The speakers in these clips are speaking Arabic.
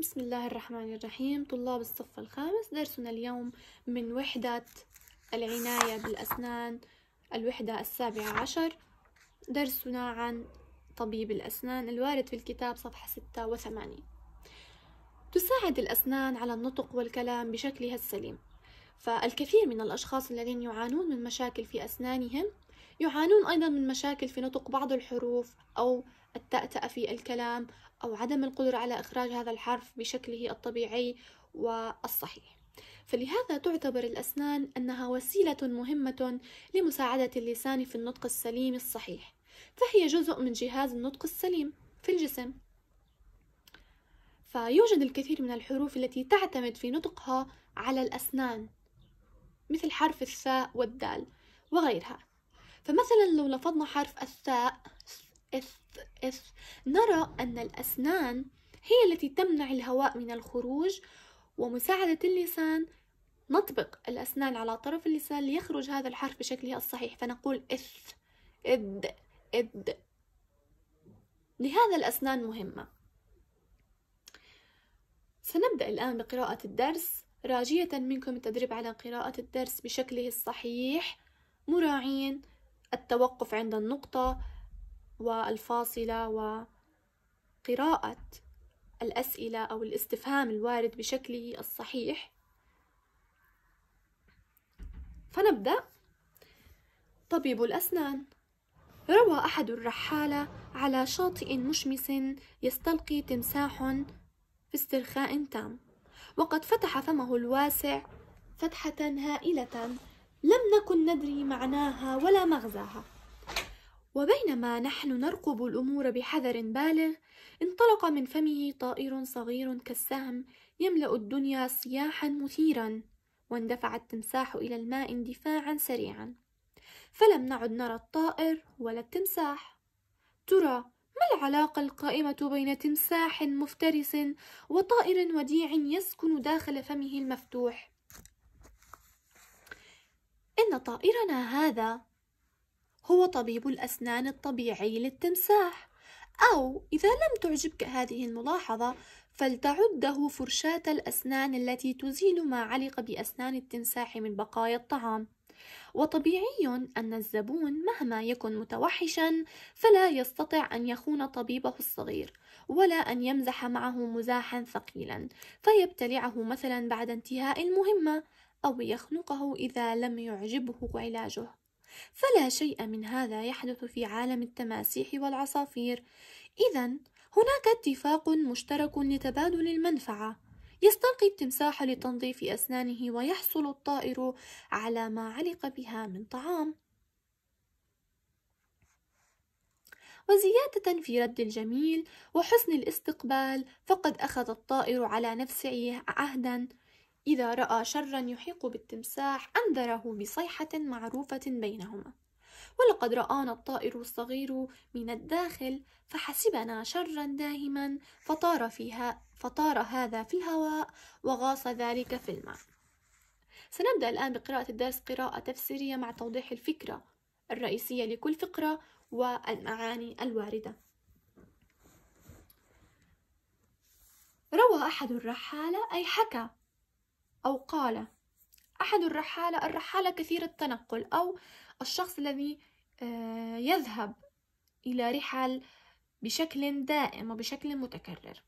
بسم الله الرحمن الرحيم طلاب الصف الخامس درسنا اليوم من وحدة العناية بالأسنان الوحدة السابعة عشر درسنا عن طبيب الأسنان الوارد في الكتاب صفحة ستة وثمانين تساعد الأسنان على النطق والكلام بشكلها السليم فالكثير من الأشخاص الذين يعانون من مشاكل في أسنانهم يعانون أيضا من مشاكل في نطق بعض الحروف أو التأتأة في الكلام أو عدم القدرة على إخراج هذا الحرف بشكله الطبيعي والصحيح فلهذا تعتبر الأسنان أنها وسيلة مهمة لمساعدة اللسان في النطق السليم الصحيح فهي جزء من جهاز النطق السليم في الجسم فيوجد الكثير من الحروف التي تعتمد في نطقها على الأسنان مثل حرف الثاء والدال وغيرها فمثلا لو لفظنا حرف الثاء إث نرى أن الأسنان هي التي تمنع الهواء من الخروج ومساعدة اللسان نطبق الأسنان على طرف اللسان ليخرج هذا الحرف بشكله الصحيح فنقول إث إد إد لهذا الأسنان مهمة سنبدأ الآن بقراءة الدرس راجية منكم التدريب على قراءة الدرس بشكله الصحيح مراعين التوقف عند النقطة والفاصلة وقراءة الأسئلة أو الاستفهام الوارد بشكله الصحيح فنبدأ طبيب الأسنان روى أحد الرحالة على شاطئ مشمس يستلقي تمساح في استرخاء تام وقد فتح فمه الواسع فتحة هائلة لم نكن ندري معناها ولا مغزاها وبينما نحن نرقب الأمور بحذر بالغ انطلق من فمه طائر صغير كالسهم يملأ الدنيا صياحا مثيرا واندفع التمساح إلى الماء اندفاعا سريعا فلم نعد نرى الطائر ولا التمساح ترى ما العلاقة القائمة بين تمساح مفترس وطائر وديع يسكن داخل فمه المفتوح؟ إن طائرنا هذا هو طبيب الأسنان الطبيعي للتمساح أو إذا لم تعجبك هذه الملاحظة فلتعده فرشاة الأسنان التي تزيل ما علق بأسنان التمساح من بقايا الطعام وطبيعي أن الزبون مهما يكن متوحشا فلا يستطيع أن يخون طبيبه الصغير ولا أن يمزح معه مزاحا ثقيلا فيبتلعه مثلا بعد انتهاء المهمة أو يخنقه إذا لم يعجبه علاجه فلا شيء من هذا يحدث في عالم التماسيح والعصافير إذا هناك اتفاق مشترك لتبادل المنفعة يستلقي التمساح لتنظيف أسنانه ويحصل الطائر على ما علق بها من طعام وزيادة في رد الجميل وحسن الاستقبال فقد أخذ الطائر على نفسه عهدا إذا رأى شرا يحيق بالتمساح أنذره بصيحة معروفة بينهما ولقد رآنا الطائر الصغير من الداخل فحسبنا شرا داهما فطار فيها فطار هذا في الهواء وغاص ذلك في الماء سنبدأ الآن بقراءة الدرس قراءة تفسيرية مع توضيح الفكرة الرئيسية لكل فقرة والمعاني الواردة روى أحد الرحالة أي حكى أو قال أحد الرحالة الرحالة كثير التنقل أو الشخص الذي آه، يذهب إلى رحل بشكل دائم وبشكل متكرر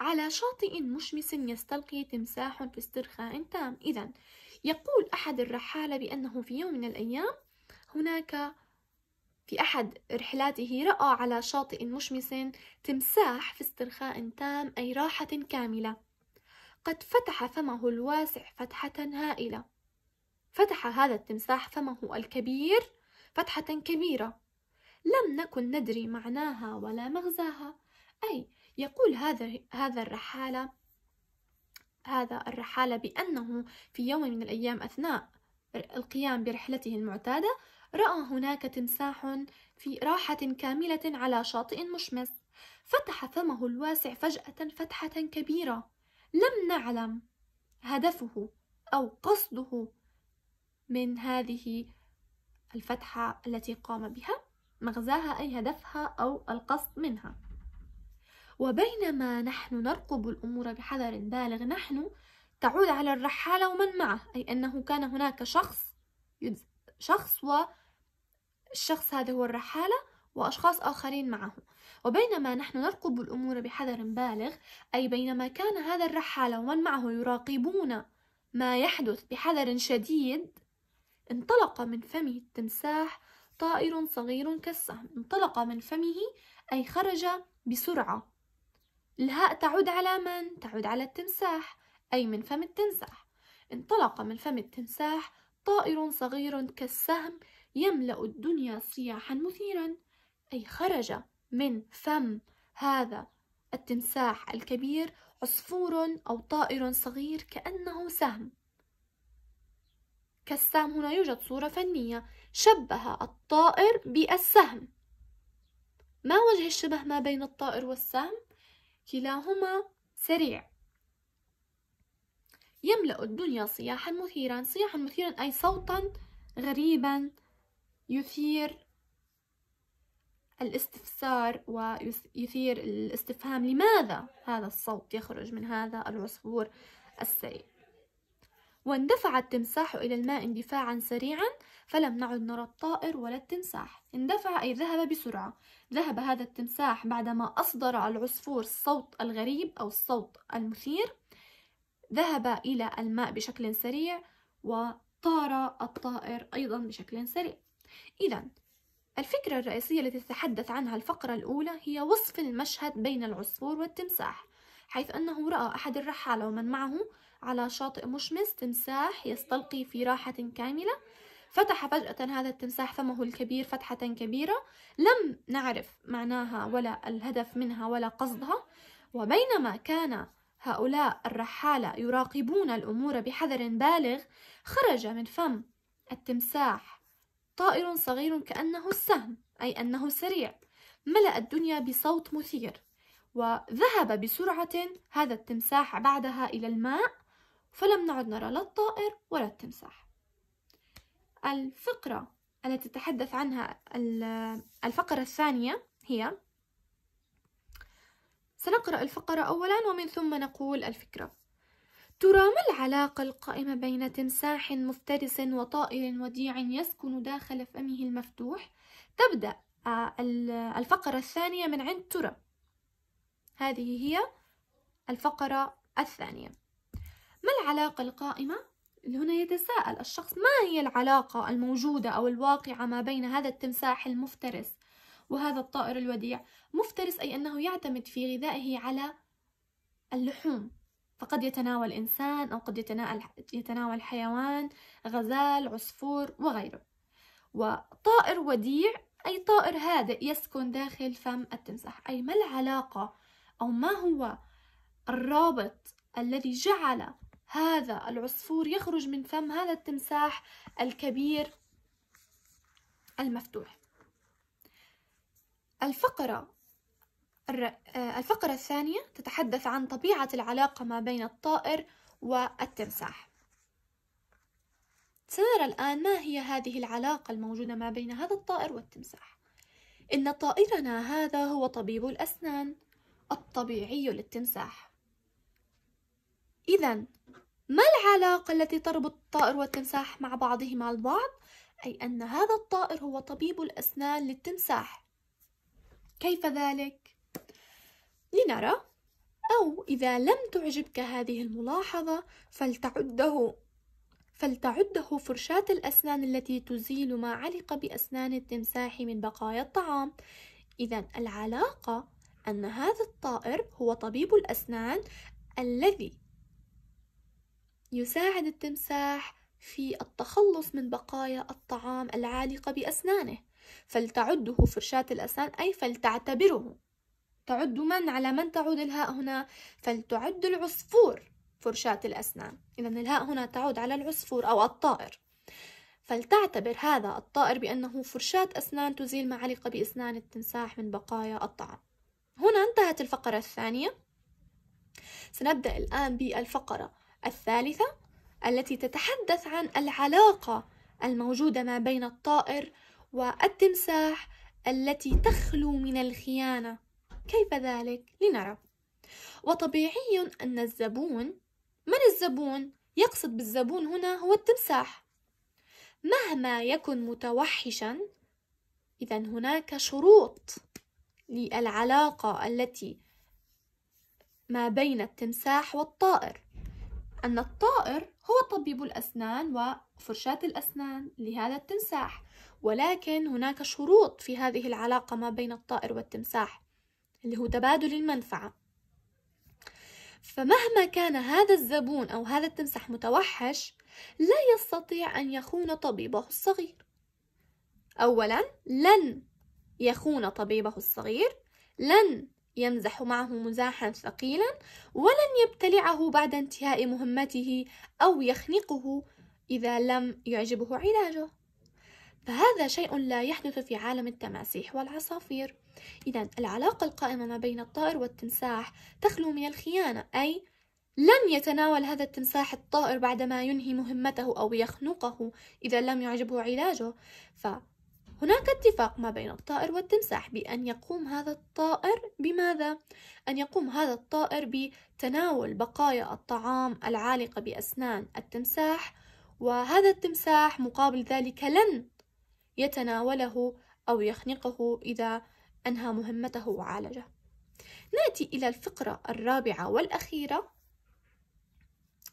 على شاطئ مشمس يستلقي تمساح في استرخاء تام إذا يقول أحد الرحالة بأنه في يوم من الأيام هناك في أحد رحلاته رأى على شاطئ مشمس تمساح في استرخاء تام أي راحة كاملة قد فتح فمه الواسع فتحة هائلة فتح هذا التمساح فمه الكبير فتحة كبيرة لم نكن ندري معناها ولا مغزاها أي يقول هذا هذا الرحالة هذا الرحالة بأنه في يوم من الأيام أثناء القيام برحلته المعتادة رأى هناك تمساح في راحة كاملة على شاطئ مشمس فتح فمه الواسع فجأة فتحة كبيرة لم نعلم هدفه أو قصده من هذه الفتحة التي قام بها مغزاها أي هدفها أو القصد منها وبينما نحن نرقب الأمور بحذر بالغ نحن تعود على الرحالة ومن معه أي أنه كان هناك شخص شخص والشخص هذا هو الرحالة وأشخاص آخرين معه وبينما نحن نرقب الأمور بحذر بالغ أي بينما كان هذا الرحالة ومن معه يراقبون ما يحدث بحذر شديد انطلق من فمه التمساح طائر صغير كالسهم انطلق من فمه أي خرج بسرعة الهاء تعود على من؟ تعود على التمساح أي من فم التمساح انطلق من فم التمساح طائر صغير كالسهم يملأ الدنيا صياحا مثيرا أي خرج من فم هذا التمساح الكبير عصفور أو طائر صغير كأنه سهم كالسهم هنا يوجد صورة فنية شبه الطائر بالسهم ما وجه الشبه ما بين الطائر والسهم؟ كلاهما سريع يملأ الدنيا صياحا مثيرا صياحا مثيرا أي صوتا غريبا يثير الاستفسار ويثير الاستفهام لماذا هذا الصوت يخرج من هذا العصفور السريع واندفع التمساح إلى الماء اندفاعا سريعا فلم نعد نرى الطائر ولا التمساح اندفع أي ذهب بسرعة ذهب هذا التمساح بعدما أصدر العصفور الصوت الغريب أو الصوت المثير ذهب إلى الماء بشكل سريع وطار الطائر أيضا بشكل سريع إذا الفكرة الرئيسية التي تتحدث عنها الفقرة الأولى هي وصف المشهد بين العصفور والتمساح حيث أنه رأى أحد الرحالة ومن معه على شاطئ مشمس تمساح يستلقي في راحة كاملة فتح فجأة هذا التمساح فمه الكبير فتحة كبيرة لم نعرف معناها ولا الهدف منها ولا قصدها وبينما كان هؤلاء الرحالة يراقبون الأمور بحذر بالغ خرج من فم التمساح طائر صغير كأنه السهم أي أنه سريع ملأ الدنيا بصوت مثير وذهب بسرعة هذا التمساح بعدها إلى الماء فلم نعد نرى لا الطائر ولا التمساح الفقرة التي تتحدث عنها الفقرة الثانية هي سنقرأ الفقرة أولا ومن ثم نقول الفكرة ترى ما العلاقة القائمة بين تمساح مفترس وطائر وديع يسكن داخل فمه المفتوح؟ تبدأ آه، الفقرة الثانية من عند ترى هذه هي الفقرة الثانية ما العلاقة القائمة؟ هنا يتساءل الشخص ما هي العلاقة الموجودة أو الواقعة ما بين هذا التمساح المفترس وهذا الطائر الوديع مفترس أي أنه يعتمد في غذائه على اللحوم فقد يتناول إنسان أو قد يتناول, يتناول حيوان غزال عصفور وغيره وطائر وديع أي طائر هادئ يسكن داخل فم التمساح أي ما العلاقة أو ما هو الرابط الذي جعل هذا العصفور يخرج من فم هذا التمساح الكبير المفتوح الفقرة آه، الفقرة الثانية تتحدث عن طبيعة العلاقة ما بين الطائر والتمساح سنرى الآن ما هي هذه العلاقة الموجودة ما بين هذا الطائر والتمساح إن طائرنا هذا هو طبيب الأسنان الطبيعي للتمساح إذا ما العلاقة التي تربط الطائر والتمساح مع بعضهما البعض؟ أي أن هذا الطائر هو طبيب الأسنان للتمساح كيف ذلك؟ لنرى أو إذا لم تعجبك هذه الملاحظة فلتعده فلتعده فرشاة الأسنان التي تزيل ما علق بأسنان التمساح من بقايا الطعام إذا العلاقة أن هذا الطائر هو طبيب الأسنان الذي يساعد التمساح في التخلص من بقايا الطعام العالقة بأسنانه فلتعده فرشاة الأسنان أي فلتعتبره تعد من على من تعود الهاء هنا فلتعد العصفور فرشاة الأسنان إذا الهاء هنا تعود على العصفور أو الطائر فلتعتبر هذا الطائر بأنه فرشاة أسنان تزيل معلقة بأسنان التمساح من بقايا الطعام هنا انتهت الفقرة الثانية سنبدأ الآن بالفقرة الثالثة التي تتحدث عن العلاقة الموجودة ما بين الطائر والتمساح التي تخلو من الخيانة كيف ذلك؟ لنرى وطبيعي أن الزبون من الزبون؟ يقصد بالزبون هنا هو التمساح مهما يكن متوحشا إذا هناك شروط للعلاقة التي ما بين التمساح والطائر أن الطائر هو طبيب الأسنان وفرشاة الأسنان لهذا التمساح ولكن هناك شروط في هذه العلاقة ما بين الطائر والتمساح اللي هو تبادل المنفعة فمهما كان هذا الزبون أو هذا التمسح متوحش لا يستطيع أن يخون طبيبه الصغير أولا لن يخون طبيبه الصغير لن يمزح معه مزاحا ثقيلا ولن يبتلعه بعد انتهاء مهمته أو يخنقه إذا لم يعجبه علاجه فهذا شيء لا يحدث في عالم التماسيح والعصافير إذا العلاقة القائمة ما بين الطائر والتمساح تخلو من الخيانة أي لن يتناول هذا التمساح الطائر بعدما ينهي مهمته أو يخنقه إذا لم يعجبه علاجه فهناك اتفاق ما بين الطائر والتمساح بأن يقوم هذا الطائر بماذا؟ أن يقوم هذا الطائر بتناول بقايا الطعام العالقة بأسنان التمساح وهذا التمساح مقابل ذلك لن يتناوله أو يخنقه إذا أنهى مهمته وعالجه نأتي إلى الفقرة الرابعة والأخيرة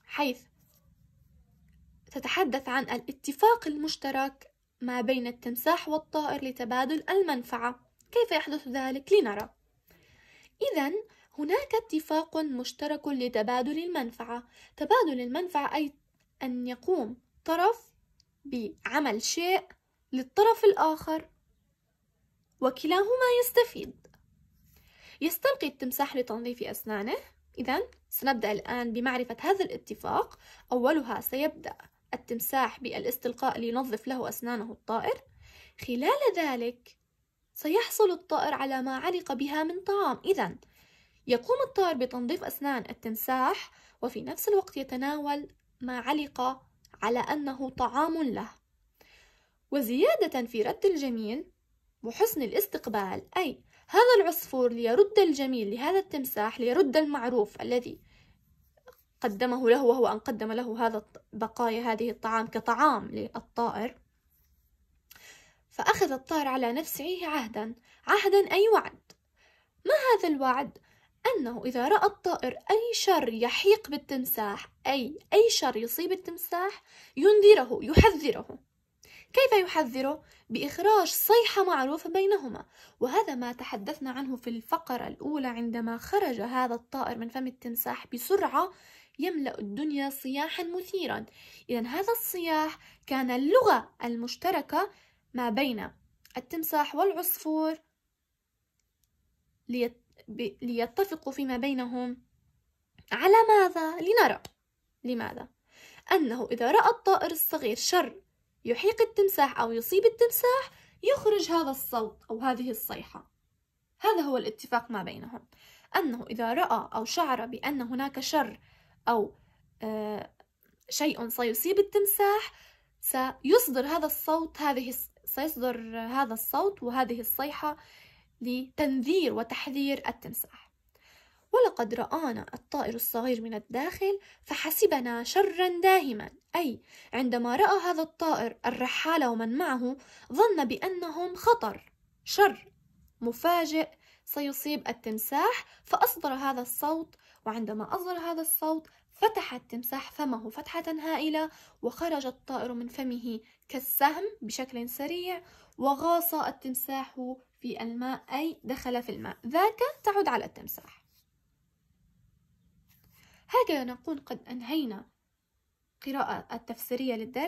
حيث تتحدث عن الاتفاق المشترك ما بين التمساح والطائر لتبادل المنفعة كيف يحدث ذلك لنرى إذا هناك اتفاق مشترك لتبادل المنفعة تبادل المنفعة أي أن يقوم طرف بعمل شيء للطرف الآخر وكلاهما يستفيد يستلقي التمساح لتنظيف أسنانه إذا سنبدأ الآن بمعرفة هذا الاتفاق أولها سيبدأ التمساح بالاستلقاء لينظف له أسنانه الطائر خلال ذلك سيحصل الطائر على ما علق بها من طعام إذا يقوم الطائر بتنظيف أسنان التمساح وفي نفس الوقت يتناول ما علق على أنه طعام له وزيادة في رد الجميل وحسن الاستقبال أي هذا العصفور ليرد الجميل لهذا التمساح ليرد المعروف الذي قدمه له وهو أن قدم له هذا بقايا هذه الطعام كطعام للطائر فأخذ الطائر على نفسه عهدا عهدا أي وعد ما هذا الوعد؟ أنه إذا رأى الطائر أي شر يحيق بالتمساح أي أي شر يصيب التمساح ينذره يحذره كيف يحذر؟ بإخراج صيحة معروفة بينهما وهذا ما تحدثنا عنه في الفقرة الأولى عندما خرج هذا الطائر من فم التمساح بسرعة يملأ الدنيا صياحا مثيرا إذا هذا الصياح كان اللغة المشتركة ما بين التمساح والعصفور ليتفقوا فيما بينهم على ماذا؟ لنرى لماذا؟ أنه إذا رأى الطائر الصغير شر يحيق التمساح أو يصيب التمساح يخرج هذا الصوت أو هذه الصيحة هذا هو الاتفاق ما بينهم أنه إذا رأى أو شعر بأن هناك شر أو آه، شيء سيصيب التمساح سيصدر هذا الصوت هذه سيصدر هذا الصوت وهذه الصيحة لتنذير وتحذير التمساح ولقد رآنا الطائر الصغير من الداخل فحسبنا شرا داهما أي عندما رأى هذا الطائر الرحالة ومن معه ظن بأنهم خطر شر مفاجئ سيصيب التمساح فأصدر هذا الصوت وعندما أصدر هذا الصوت فتح التمساح فمه فتحة هائلة وخرج الطائر من فمه كالسهم بشكل سريع وغاص التمساح في الماء أي دخل في الماء ذاك تعود على التمساح هكذا نكون قد أنهينا قراءة التفسيرية للدرس